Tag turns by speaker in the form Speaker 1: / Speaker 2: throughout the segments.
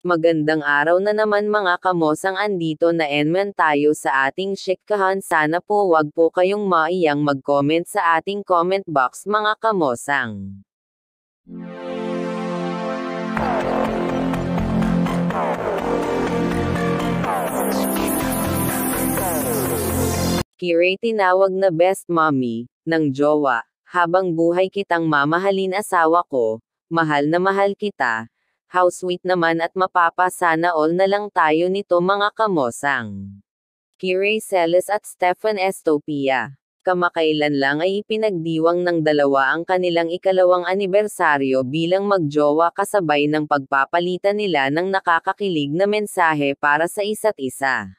Speaker 1: Magandang araw na naman mga kamosang andito na enman tayo sa ating shikkahan sana po wag po kayong maiyang mag-comment sa ating comment box mga kamosang. Kirey tinawag na best mommy, ng jowa, habang buhay kitang mamahalin asawa ko, mahal na mahal kita, house wheat naman at mapapasana all na lang tayo nito mga kamosang. Kirey Celes at Stefan Estopia. Kamakailan lang ay ipinagdiwang ng dalawa ang kanilang ikalawang anibersaryo bilang magjowa kasabay ng pagpapalitan nila ng nakakakilig na mensahe para sa isa't isa.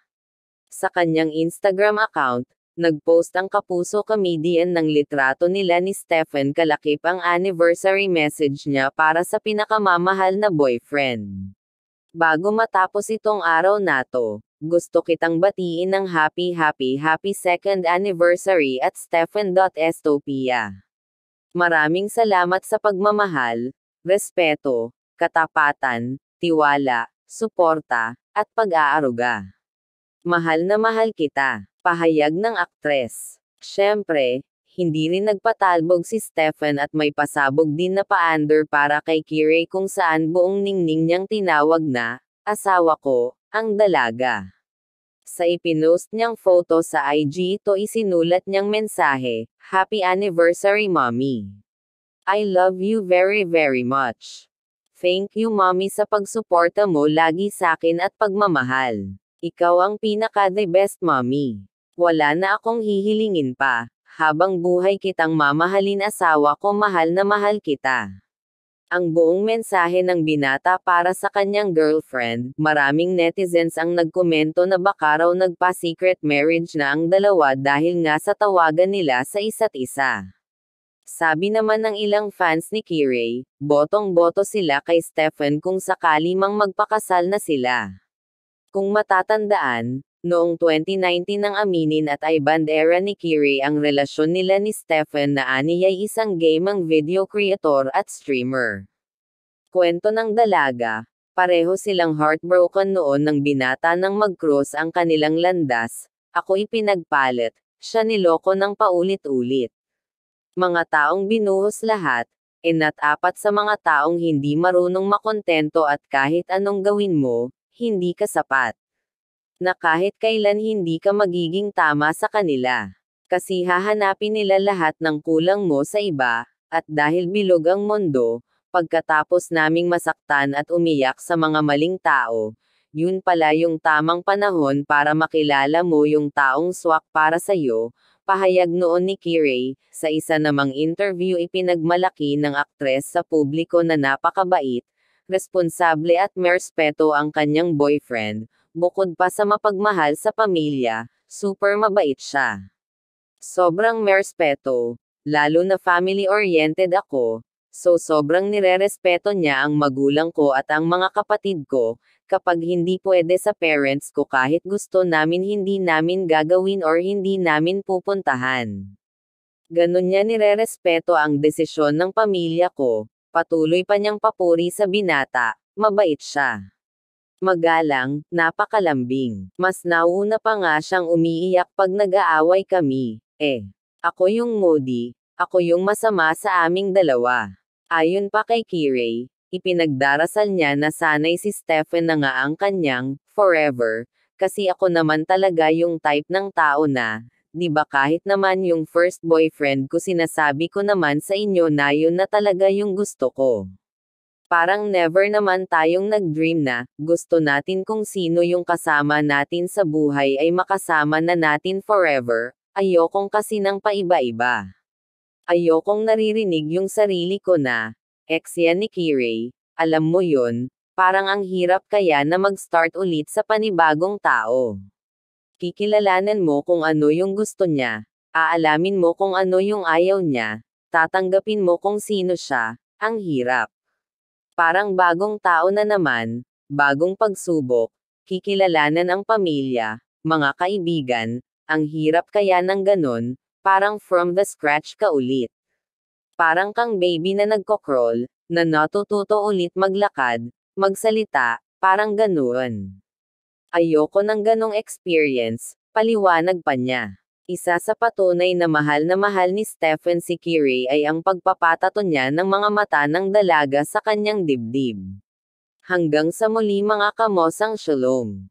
Speaker 1: Sa kanyang Instagram account, nagpost ang Kapuso Comedian ng litrato nila ni Stephen Kalakip ang anniversary message niya para sa pinakamamahal na boyfriend. Bago matapos itong araw na to, gusto kitang batiin ng happy happy happy second anniversary at Stephen.estopia. Maraming salamat sa pagmamahal, respeto, katapatan, tiwala, suporta, at pag-aaruga. Mahal na mahal kita, pahayag ng aktres. Siyempre, hindi rin nagpatalbog si Stephen at may pasabog din na paander para kay Kirey kung saan buong ningning niyang tinawag na, asawa ko, ang dalaga. Sa ipinost niyang photo sa IG ito isinulat niyang mensahe, Happy Anniversary Mommy. I love you very very much. Thank you mommy sa pagsuporta mo lagi sa akin at pagmamahal. Ikaw ang pinaka-the best mommy. Wala na akong hihilingin pa. Habang buhay kitang mamahalin asawa ko mahal na mahal kita. Ang buong mensahe ng binata para sa kanyang girlfriend, maraming netizens ang nagkomento na baka raw nagpa-secret marriage na ang dalawa dahil nga sa tawagan nila sa isa't isa. Sabi naman ng ilang fans ni Kirey, botong-boto sila kay Stephen kung sakali mang magpakasal na sila. Kung matatandaan, noong 2019 nang aminin at ay bandera ni Kiri ang relasyon nila ni Stephen na aniyay isang gamang video creator at streamer. Kwento ng dalaga, pareho silang heartbroken noon nang binata nang mag-cross ang kanilang landas, ako ipinagpalit, siya niloko ng paulit-ulit. Mga taong binuhos lahat, inat e apat sa mga taong hindi marunong makontento at kahit anong gawin mo, hindi ka sapat. Na kahit kailan hindi ka magiging tama sa kanila. Kasi hahanapin nila lahat ng kulang mo sa iba, at dahil bilog ang mundo, pagkatapos naming masaktan at umiyak sa mga maling tao, yun pala yung tamang panahon para makilala mo yung taong swak para sa'yo, pahayag noon ni Kirey, sa isa namang interview ipinagmalaki ng aktres sa publiko na napakabait, responsable at merespeto ang kanyang boyfriend, bukod pa sa mapagmahal sa pamilya, super mabait siya. Sobrang merespeto, lalo na family-oriented ako, so sobrang nirerespeto niya ang magulang ko at ang mga kapatid ko, kapag hindi pwede sa parents ko kahit gusto namin hindi namin gagawin or hindi namin pupuntahan. Ganun niya nirerespeto ang desisyon ng pamilya ko, Patuloy pa niyang papuri sa binata, mabait siya. Magalang, napakalambing. Mas nauna pa nga siyang umiiyak pag nag-aaway kami. Eh, ako yung moody, ako yung masama sa aming dalawa. Ayon pa kay Kirey, ipinagdarasal niya na sanay si Stephen na nga ang kanyang, forever, kasi ako naman talaga yung type ng tao na, di ba kahit naman yung first boyfriend ko sinasabi ko naman sa inyo na yun na talaga yung gusto ko. Parang never naman tayong nag-dream na, gusto natin kung sino yung kasama natin sa buhay ay makasama na natin forever, ayokong kasi ng paiba-iba. Ayokong naririnig yung sarili ko na, ex yan ni Kirei, alam mo yun, parang ang hirap kaya na mag-start ulit sa panibagong tao. Kikilalanan mo kung ano yung gusto niya. Aalamin mo kung ano yung ayaw niya. Tatanggapin mo kung sino siya. Ang hirap. Parang bagong tao na naman, bagong pagsubok, kikilalanan ang pamilya, mga kaibigan, ang hirap kaya ng ganun, parang from the scratch ka ulit. Parang kang baby na nagkocrawl, na natututo ulit maglakad, magsalita, parang ganun. Ayoko ng ganong experience, paliwanag pa niya. Isa sa patunay na mahal na mahal ni Stephen si Kiri ay ang pagpapatato niya ng mga mata ng dalaga sa kanyang dibdib. Hanggang sa muli mga kamosang shalom.